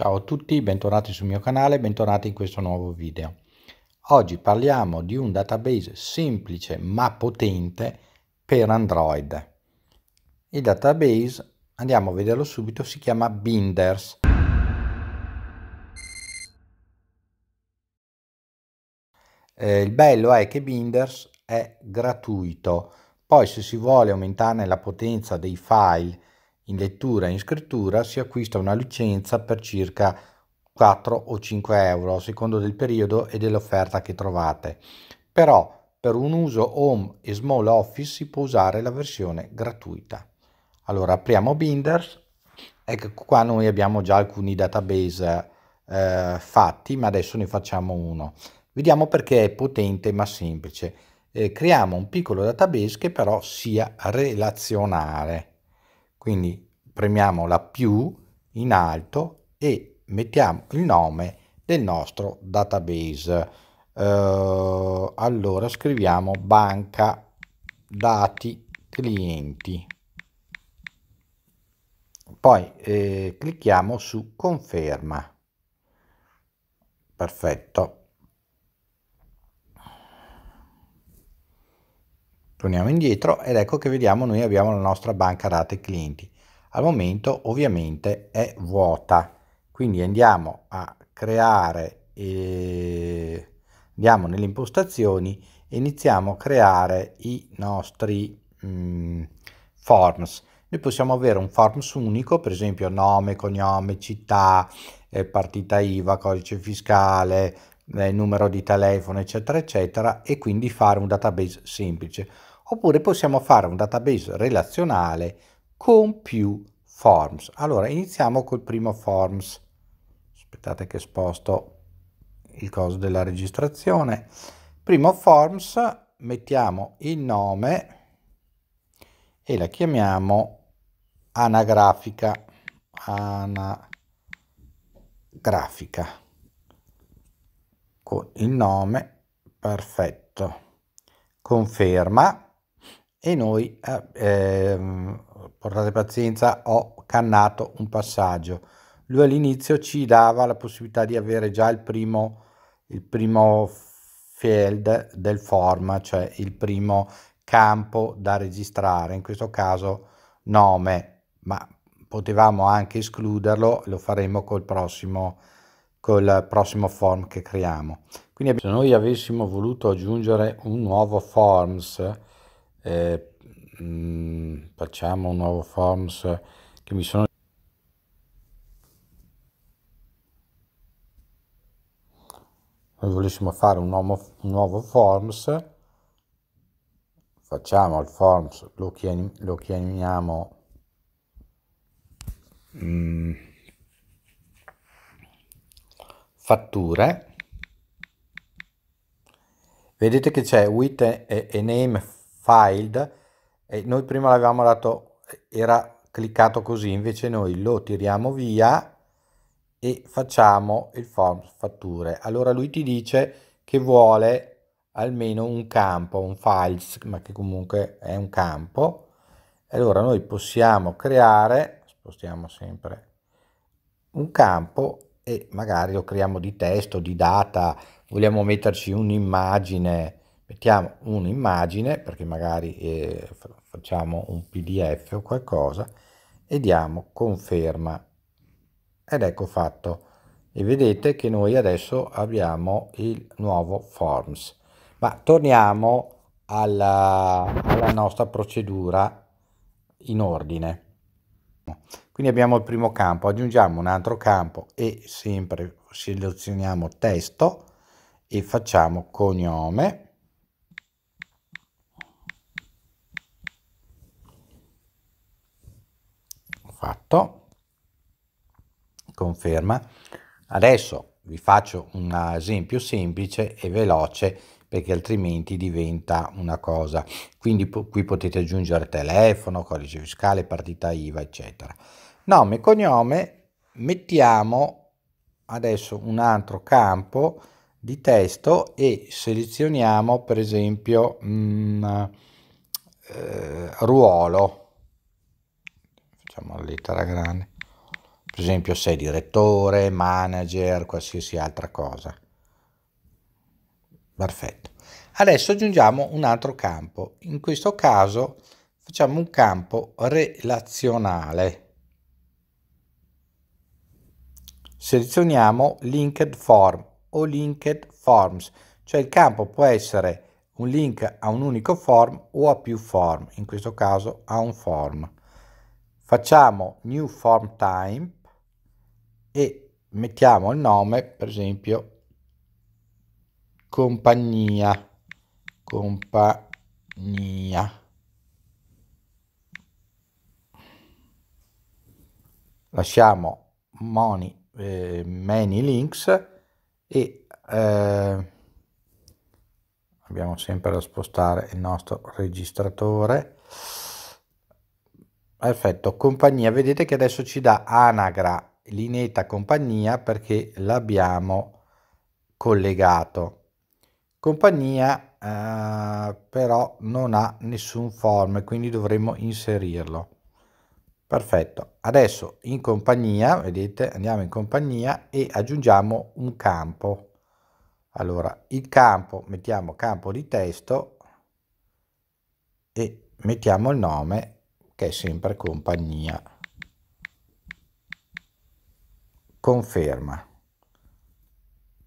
Ciao a tutti, bentornati sul mio canale, bentornati in questo nuovo video. Oggi parliamo di un database semplice ma potente per Android. Il database, andiamo a vederlo subito, si chiama Binders. Eh, il bello è che Binders è gratuito, poi se si vuole aumentarne la potenza dei file in lettura e in scrittura si acquista una licenza per circa 4 o 5 euro a secondo del periodo e dell'offerta che trovate. Però per un uso home e small office si può usare la versione gratuita. Allora apriamo Binders, ecco qua noi abbiamo già alcuni database eh, fatti ma adesso ne facciamo uno. Vediamo perché è potente ma semplice. Eh, creiamo un piccolo database che però sia relazionale. Quindi premiamo la più in alto e mettiamo il nome del nostro database. Eh, allora scriviamo banca dati clienti. Poi eh, clicchiamo su conferma. Perfetto. Torniamo indietro ed ecco che vediamo noi abbiamo la nostra banca dati clienti. Al momento ovviamente è vuota, quindi andiamo a creare, eh, andiamo nelle impostazioni e iniziamo a creare i nostri mm, forms. Noi possiamo avere un forms unico, per esempio nome, cognome, città, eh, partita IVA, codice fiscale, eh, numero di telefono, eccetera, eccetera, e quindi fare un database semplice oppure possiamo fare un database relazionale con più forms. Allora iniziamo col primo forms. Aspettate che sposto il coso della registrazione. Primo forms mettiamo il nome e la chiamiamo anagrafica anagrafica con il nome perfetto conferma e noi, eh, ehm, portate pazienza, ho cannato un passaggio. Lui all'inizio ci dava la possibilità di avere già il primo, il primo field del form, cioè il primo campo da registrare, in questo caso nome, ma potevamo anche escluderlo, lo faremo col prossimo, col prossimo form che creiamo. Quindi se noi avessimo voluto aggiungere un nuovo forms, eh, mh, mm, facciamo un nuovo forms che mi sono noi volessimo fare un nuovo, un nuovo forms facciamo il forms lo, chiam, lo chiamiamo mh, mm, fatture vedete che c'è with e name filed e noi prima l'avevamo dato era cliccato così invece noi lo tiriamo via e facciamo il form fatture allora lui ti dice che vuole almeno un campo un files ma che comunque è un campo allora noi possiamo creare spostiamo sempre un campo e magari lo creiamo di testo di data vogliamo metterci un'immagine mettiamo un'immagine perché magari eh, facciamo un pdf o qualcosa e diamo conferma ed ecco fatto e vedete che noi adesso abbiamo il nuovo forms ma torniamo alla, alla nostra procedura in ordine quindi abbiamo il primo campo aggiungiamo un altro campo e sempre selezioniamo testo e facciamo cognome fatto, conferma. Adesso vi faccio un esempio semplice e veloce perché altrimenti diventa una cosa. Quindi po qui potete aggiungere telefono, codice fiscale, partita IVA, eccetera. Nome e cognome, mettiamo adesso un altro campo di testo e selezioniamo per esempio mh, eh, ruolo diciamo la lettera grande. Per esempio sei direttore, manager, qualsiasi altra cosa. Perfetto. Adesso aggiungiamo un altro campo. In questo caso facciamo un campo relazionale. Selezioniamo linked form o linked forms, cioè il campo può essere un link a un unico form o a più form, in questo caso a un form. Facciamo new form time e mettiamo il nome, per esempio, compagnia, compagnia. Lasciamo money, eh, many links e eh, abbiamo sempre da spostare il nostro registratore Perfetto, compagnia, vedete che adesso ci dà anagra, lineetta compagnia perché l'abbiamo collegato. Compagnia eh, però non ha nessun form, quindi dovremmo inserirlo. Perfetto, adesso in compagnia, vedete, andiamo in compagnia e aggiungiamo un campo. Allora, il campo, mettiamo campo di testo e mettiamo il nome che è sempre compagnia. Conferma.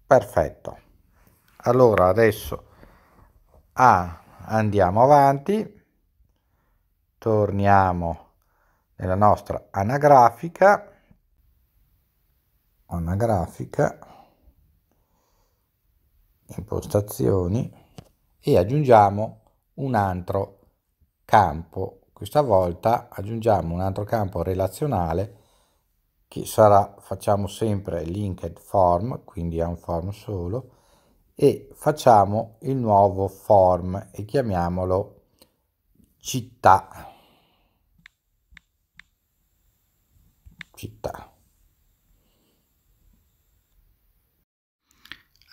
Perfetto. Allora adesso ah, andiamo avanti, torniamo nella nostra anagrafica, anagrafica, impostazioni e aggiungiamo un altro campo questa volta aggiungiamo un altro campo relazionale che sarà, facciamo sempre linked form, quindi è un form solo, e facciamo il nuovo form e chiamiamolo città. Città.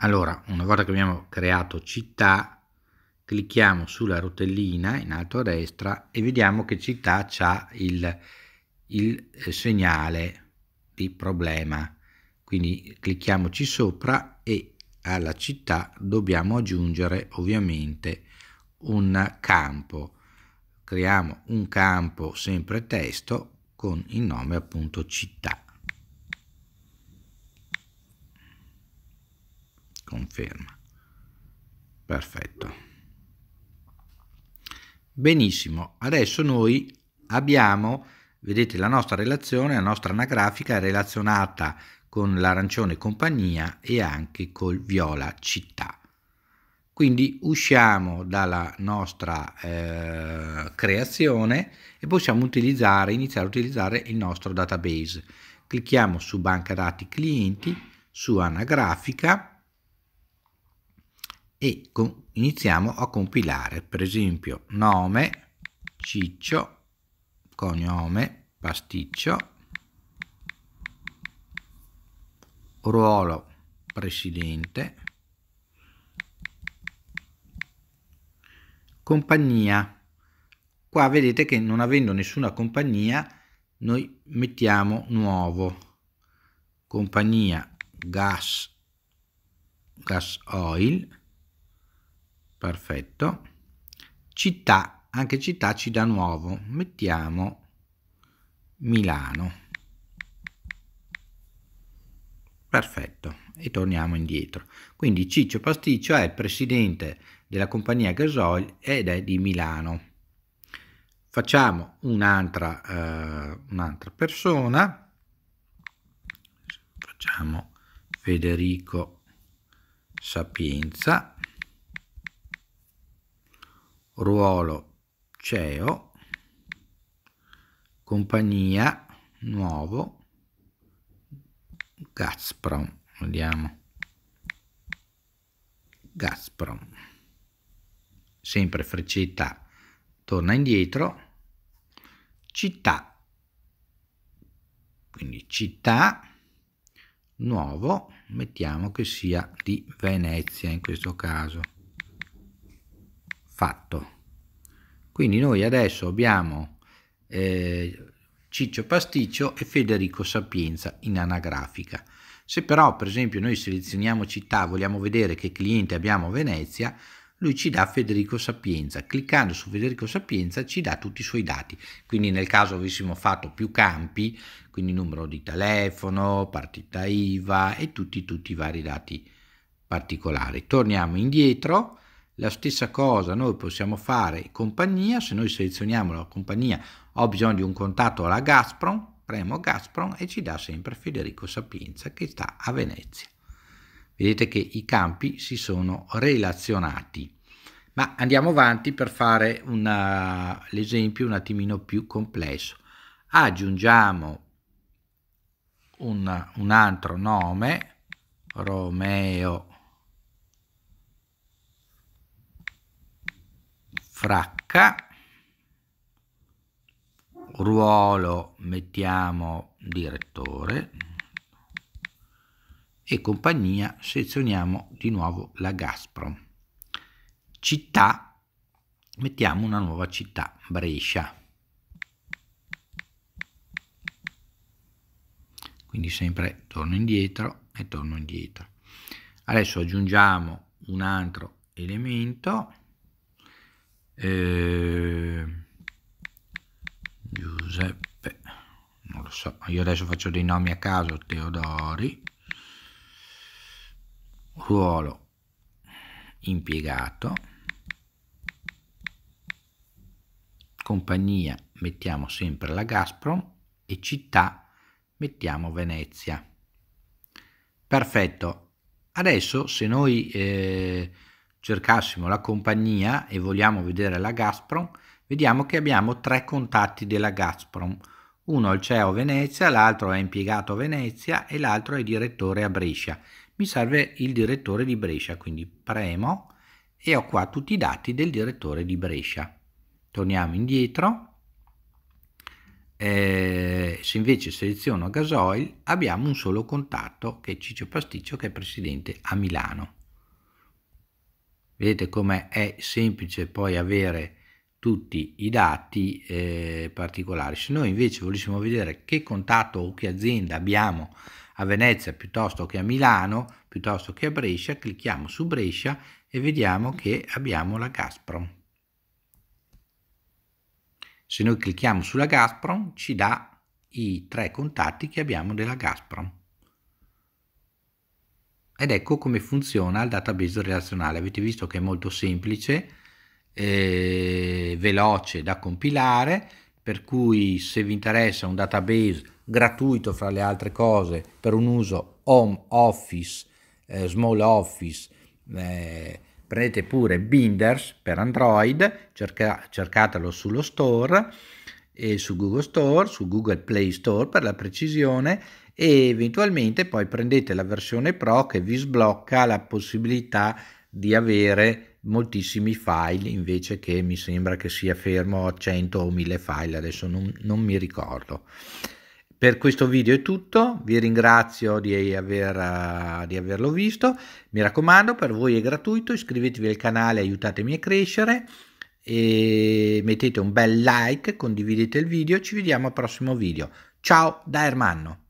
Allora, una volta che abbiamo creato città, clicchiamo sulla rotellina in alto a destra e vediamo che città c'ha il, il eh, segnale di problema. Quindi clicchiamoci sopra e alla città dobbiamo aggiungere ovviamente un campo. Creiamo un campo sempre testo con il nome appunto città. Conferma. Perfetto. Benissimo, adesso noi abbiamo, vedete la nostra relazione, la nostra anagrafica è relazionata con l'arancione compagnia e anche col viola città. Quindi usciamo dalla nostra eh, creazione e possiamo utilizzare, iniziare a utilizzare il nostro database. Clicchiamo su banca dati clienti, su anagrafica, e iniziamo a compilare per esempio nome ciccio cognome pasticcio ruolo presidente compagnia qua vedete che non avendo nessuna compagnia noi mettiamo nuovo compagnia gas gas oil perfetto. Città, anche città ci dà nuovo, mettiamo Milano. Perfetto, e torniamo indietro. Quindi Ciccio Pasticcio è presidente della compagnia gasoil ed è di Milano. Facciamo un'altra eh, un persona, facciamo Federico Sapienza, ruolo CEO, compagnia nuovo Gazprom, vediamo. Gazprom. Sempre freccetta, torna indietro. Città. Quindi città nuovo, mettiamo che sia di Venezia in questo caso fatto. Quindi noi adesso abbiamo eh, Ciccio Pasticcio e Federico Sapienza in anagrafica. Se però per esempio noi selezioniamo città, vogliamo vedere che cliente abbiamo a Venezia, lui ci dà Federico Sapienza. Cliccando su Federico Sapienza ci dà tutti i suoi dati. Quindi nel caso avessimo fatto più campi, quindi numero di telefono, partita IVA e tutti, tutti i vari dati particolari. Torniamo indietro la stessa cosa noi possiamo fare compagnia, se noi selezioniamo la compagnia ho bisogno di un contatto alla Gazprom, premo Gazprom e ci dà sempre Federico Sapienza che sta a Venezia. Vedete che i campi si sono relazionati. Ma andiamo avanti per fare eh, l'esempio un attimino più complesso. Aggiungiamo un, un altro nome, Romeo fracca, ruolo mettiamo direttore e compagnia selezioniamo di nuovo la Gazprom. Città, mettiamo una nuova città, Brescia. Quindi sempre torno indietro e torno indietro. Adesso aggiungiamo un altro elemento eh, Giuseppe non lo so io adesso faccio dei nomi a caso Teodori ruolo impiegato compagnia mettiamo sempre la Gazprom e città mettiamo Venezia perfetto adesso se noi eh, cercassimo la compagnia e vogliamo vedere la Gazprom, vediamo che abbiamo tre contatti della Gazprom. Uno al CEO Venezia, l'altro è impiegato a Venezia e l'altro è direttore a Brescia. Mi serve il direttore di Brescia, quindi premo e ho qua tutti i dati del direttore di Brescia. Torniamo indietro. Eh, se invece seleziono Gasoil abbiamo un solo contatto che è Ciccio Pasticcio che è presidente a Milano. Vedete come è semplice poi avere tutti i dati eh, particolari. Se noi invece volessimo vedere che contatto o che azienda abbiamo a Venezia piuttosto che a Milano, piuttosto che a Brescia, clicchiamo su Brescia e vediamo che abbiamo la Gazprom. Se noi clicchiamo sulla Gazprom ci dà i tre contatti che abbiamo della Gazprom. Ed ecco come funziona il database relazionale. Avete visto che è molto semplice, eh, veloce da compilare, per cui se vi interessa un database gratuito fra le altre cose per un uso home office, eh, small office, eh, prendete pure Binders per Android, cerca, cercatelo sullo store, e su Google Store, su Google Play Store per la precisione e eventualmente poi prendete la versione Pro che vi sblocca la possibilità di avere moltissimi file invece che mi sembra che sia fermo a 100 o 1000 file, adesso non, non mi ricordo. Per questo video è tutto, vi ringrazio di, aver, di, averlo visto, mi raccomando per voi è gratuito, iscrivetevi al canale, aiutatemi a crescere e mettete un bel like, condividete il video, ci vediamo al prossimo video. Ciao da Ermanno!